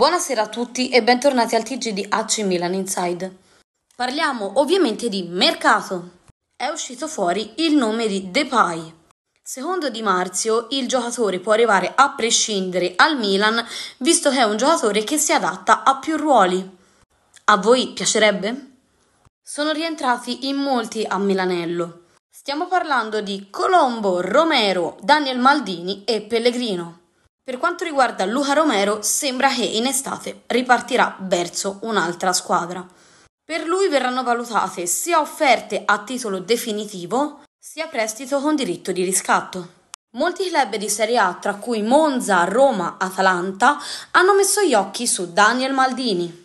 Buonasera a tutti e bentornati al TG di AC Milan Inside. Parliamo ovviamente di mercato. È uscito fuori il nome di Depay. Secondo Di Marzio, il giocatore può arrivare a prescindere al Milan, visto che è un giocatore che si adatta a più ruoli. A voi piacerebbe? Sono rientrati in molti a Milanello. Stiamo parlando di Colombo, Romero, Daniel Maldini e Pellegrino. Per quanto riguarda Luca Romero, sembra che in estate ripartirà verso un'altra squadra. Per lui verranno valutate sia offerte a titolo definitivo, sia prestito con diritto di riscatto. Molti club di Serie A, tra cui Monza, Roma, Atalanta, hanno messo gli occhi su Daniel Maldini.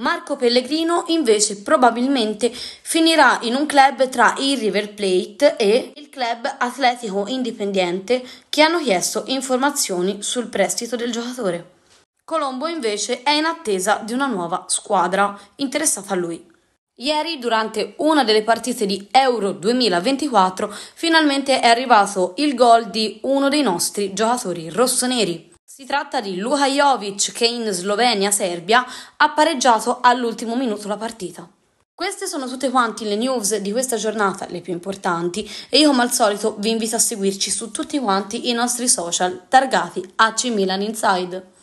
Marco Pellegrino invece probabilmente finirà in un club tra il River Plate e il club Atletico Independiente che hanno chiesto informazioni sul prestito del giocatore. Colombo invece è in attesa di una nuova squadra interessata a lui. Ieri, durante una delle partite di Euro 2024, finalmente è arrivato il gol di uno dei nostri giocatori rossoneri. Si tratta di Luka Jovic che in Slovenia-Serbia ha pareggiato all'ultimo minuto la partita. Queste sono tutte quanti le news di questa giornata, le più importanti, e io come al solito vi invito a seguirci su tutti quanti i nostri social targati AC Milan Inside.